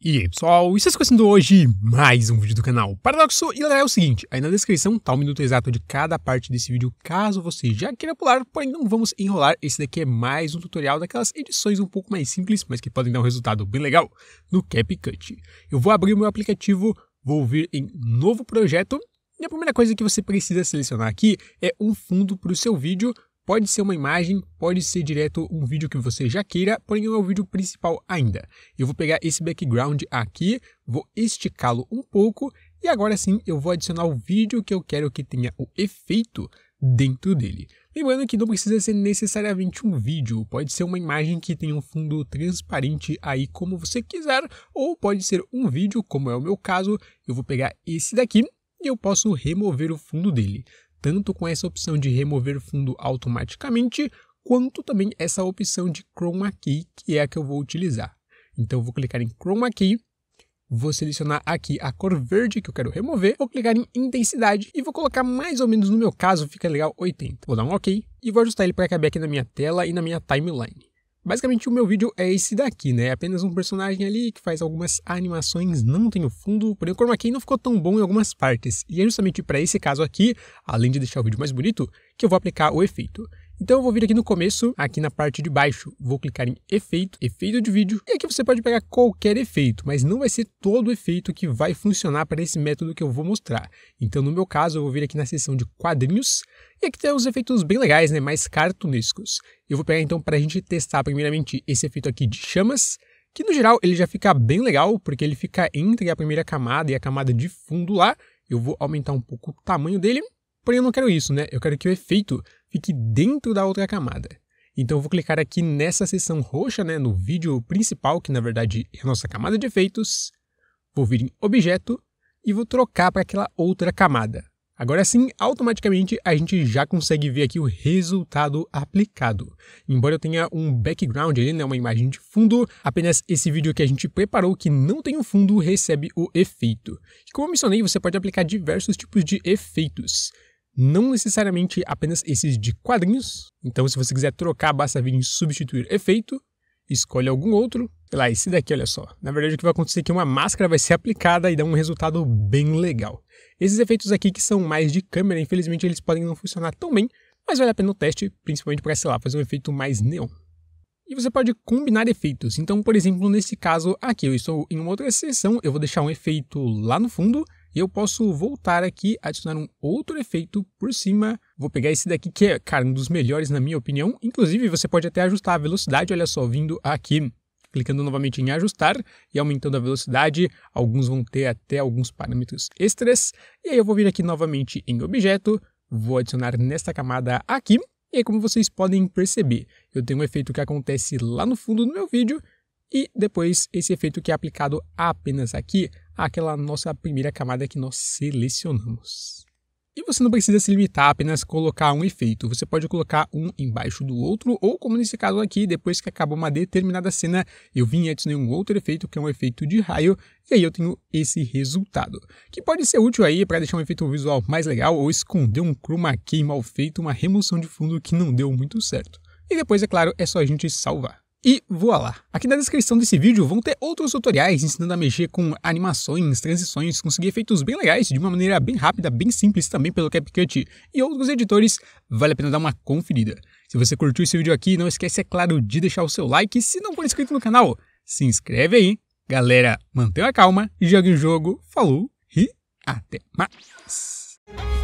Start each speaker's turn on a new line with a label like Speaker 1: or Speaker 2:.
Speaker 1: E aí pessoal, está começando hoje mais um vídeo do canal Paradoxo e é o seguinte, aí na descrição tá o minuto exato de cada parte desse vídeo caso você já queira pular, porém não vamos enrolar, esse daqui é mais um tutorial daquelas edições um pouco mais simples, mas que podem dar um resultado bem legal no CapCut. Eu vou abrir o meu aplicativo, vou vir em novo projeto e a primeira coisa que você precisa selecionar aqui é um fundo para o seu vídeo, Pode ser uma imagem, pode ser direto um vídeo que você já queira, porém não é o vídeo principal ainda. Eu vou pegar esse background aqui, vou esticá-lo um pouco e agora sim eu vou adicionar o vídeo que eu quero que tenha o efeito dentro dele. Lembrando que não precisa ser necessariamente um vídeo, pode ser uma imagem que tenha um fundo transparente aí como você quiser, ou pode ser um vídeo, como é o meu caso, eu vou pegar esse daqui e eu posso remover o fundo dele tanto com essa opção de remover fundo automaticamente, quanto também essa opção de Chroma Key, que é a que eu vou utilizar. Então eu vou clicar em Chroma Key, vou selecionar aqui a cor verde que eu quero remover, vou clicar em intensidade e vou colocar mais ou menos, no meu caso, fica legal 80. Vou dar um OK e vou ajustar ele para caber aqui na minha tela e na minha timeline. Basicamente o meu vídeo é esse daqui, né? É apenas um personagem ali que faz algumas animações, não tem o fundo, porém o chroma key não ficou tão bom em algumas partes. E é justamente para esse caso aqui, além de deixar o vídeo mais bonito, que eu vou aplicar o efeito. Então eu vou vir aqui no começo, aqui na parte de baixo, vou clicar em efeito, efeito de vídeo, e aqui você pode pegar qualquer efeito, mas não vai ser todo efeito que vai funcionar para esse método que eu vou mostrar. Então no meu caso eu vou vir aqui na seção de quadrinhos, e aqui tem uns efeitos bem legais, né, mais cartunescos. Eu vou pegar então para a gente testar primeiramente esse efeito aqui de chamas, que no geral ele já fica bem legal, porque ele fica entre a primeira camada e a camada de fundo lá, eu vou aumentar um pouco o tamanho dele, porém eu não quero isso, né? Eu quero que o efeito fique dentro da outra camada. Então eu vou clicar aqui nessa seção roxa, né, no vídeo principal, que na verdade é a nossa camada de efeitos, vou vir em objeto e vou trocar para aquela outra camada. Agora sim, automaticamente a gente já consegue ver aqui o resultado aplicado. Embora eu tenha um background ali, né, uma imagem de fundo, apenas esse vídeo que a gente preparou que não tem um fundo recebe o efeito. E como eu mencionei, você pode aplicar diversos tipos de efeitos não necessariamente apenas esses de quadrinhos. Então, se você quiser trocar, basta vir em substituir efeito, escolhe algum outro. Sei lá, esse daqui, olha só. Na verdade, o que vai acontecer é que uma máscara vai ser aplicada e dá um resultado bem legal. Esses efeitos aqui, que são mais de câmera, infelizmente eles podem não funcionar tão bem, mas vale a pena o teste, principalmente para, sei lá, fazer um efeito mais neon. E você pode combinar efeitos. Então, por exemplo, nesse caso aqui, eu estou em uma outra sessão, eu vou deixar um efeito lá no fundo e eu posso voltar aqui, adicionar um outro efeito por cima. Vou pegar esse daqui que é, cara, um dos melhores na minha opinião. Inclusive, você pode até ajustar a velocidade, olha só, vindo aqui clicando novamente em ajustar e aumentando a velocidade, alguns vão ter até alguns parâmetros extras, e aí eu vou vir aqui novamente em objeto, vou adicionar nesta camada aqui, e aí como vocês podem perceber, eu tenho um efeito que acontece lá no fundo do meu vídeo, e depois esse efeito que é aplicado apenas aqui, àquela nossa primeira camada que nós selecionamos. E você não precisa se limitar a apenas colocar um efeito, você pode colocar um embaixo do outro, ou como nesse caso aqui, depois que acabou uma determinada cena, eu vim e adicionei um outro efeito, que é um efeito de raio, e aí eu tenho esse resultado, que pode ser útil aí para deixar um efeito visual mais legal, ou esconder um chroma key mal feito, uma remoção de fundo que não deu muito certo. E depois, é claro, é só a gente salvar. E voa lá! Aqui na descrição desse vídeo vão ter outros tutoriais ensinando a mexer com animações, transições, conseguir efeitos bem legais de uma maneira bem rápida, bem simples também pelo CapCut e outros editores, vale a pena dar uma conferida. Se você curtiu esse vídeo aqui, não esquece, é claro, de deixar o seu like se não for inscrito no canal, se inscreve aí. Galera, mantenha a calma, jogue o jogo, falou e até mais!